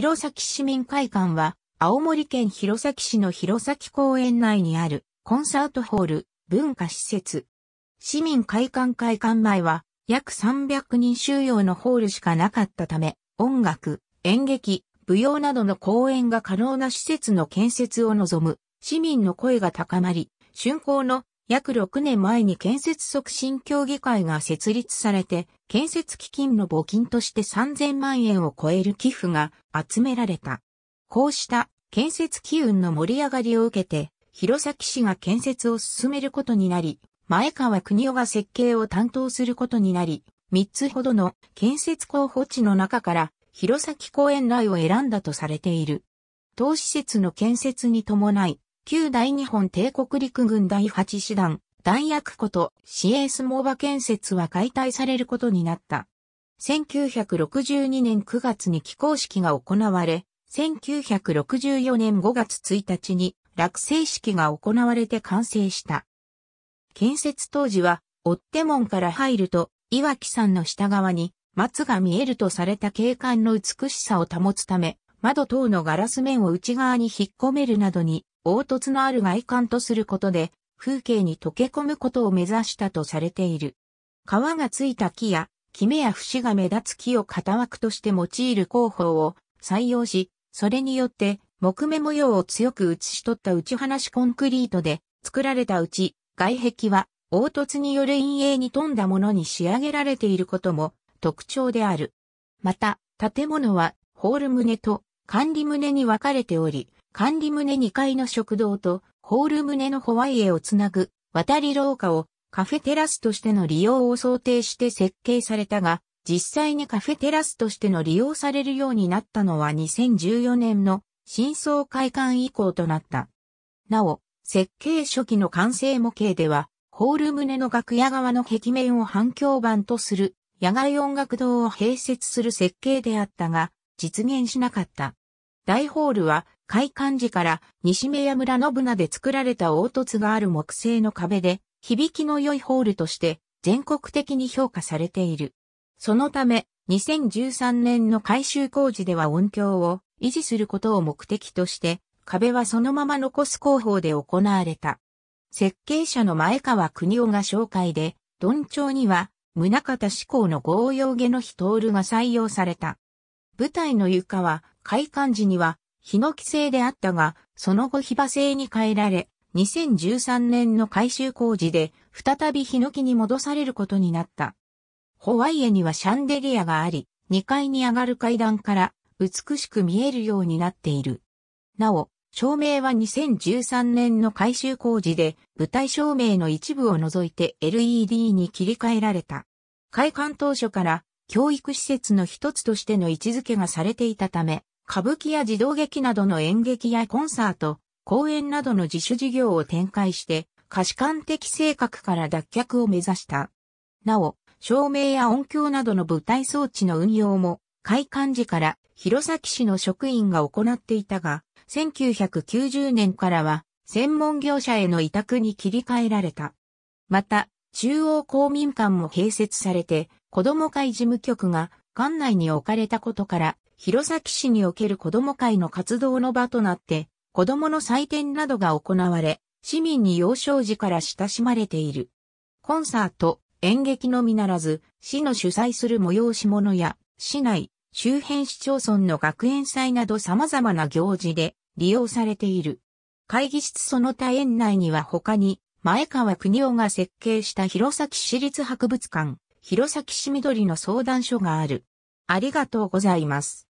弘前市民会館は、青森県弘前市の弘前公園内にあるコンサートホール、文化施設。市民会館会館前は、約300人収容のホールしかなかったため、音楽、演劇、舞踊などの公演が可能な施設の建設を望む市民の声が高まり、竣工の約6年前に建設促進協議会が設立されて、建設基金の募金として3000万円を超える寄付が集められた。こうした建設機運の盛り上がりを受けて、弘前市が建設を進めることになり、前川国夫が設計を担当することになり、3つほどの建設候補地の中から、弘前公園内を選んだとされている。当施設の建設に伴い、旧大日本帝国陸軍第8師団、弾薬庫と市営相撲場建設は解体されることになった。1962年9月に起工式が行われ、1964年5月1日に落成式が行われて完成した。建設当時は、追手門から入ると、岩木山の下側に松が見えるとされた景観の美しさを保つため、窓等のガラス面を内側に引っ込めるなどに凹凸のある外観とすることで、風景に溶け込むことを目指したとされている。皮がついた木や、キメや節が目立つ木を型枠として用いる工法を採用し、それによって木目模様を強く写し取った打ち放しコンクリートで作られたうち、外壁は凹凸による陰影に富んだものに仕上げられていることも特徴である。また、建物はホール棟と管理棟に分かれており、管理棟2階の食堂とホール棟のホワイエをつなぐ渡り廊下をカフェテラスとしての利用を想定して設計されたが、実際にカフェテラスとしての利用されるようになったのは2014年の新装開館以降となった。なお、設計初期の完成模型では、ホール棟の楽屋側の壁面を反響板とする野外音楽堂を併設する設計であったが、実現しなかった。大ホールは開館時から西目屋村のブで作られた凹凸がある木製の壁で、響きの良いホールとして全国的に評価されている。そのため、2013年の改修工事では音響を維持することを目的として、壁はそのまま残す工法で行われた。設計者の前川国夫が紹介で、鈍調には、宗方志向の合用下の日トールが採用された。舞台の床は、開館時には、ヒノキ製であったが、その後ヒバ製に変えられ、2013年の改修工事で、再びヒノキに戻されることになった。ホワイエにはシャンデリアがあり、2階に上がる階段から美しく見えるようになっている。なお、照明は2013年の改修工事で舞台照明の一部を除いて LED に切り替えられた。開館当初から教育施設の一つとしての位置づけがされていたため、歌舞伎や児童劇などの演劇やコンサート、公演などの自主事業を展開して、可視観的性格から脱却を目指した。なお、照明や音響などの舞台装置の運用も、開館時から弘前市の職員が行っていたが、1990年からは専門業者への委託に切り替えられた。また、中央公民館も併設されて、子ども会事務局が館内に置かれたことから、弘前市における子ども会の活動の場となって、子どもの祭典などが行われ、市民に幼少時から親しまれている。コンサート、演劇のみならず、市の主催する催し物や、市内、周辺市町村の学園祭など様々な行事で利用されている。会議室その他園内には他に、前川国夫が設計した弘前市立博物館、弘前市緑の相談所がある。ありがとうございます。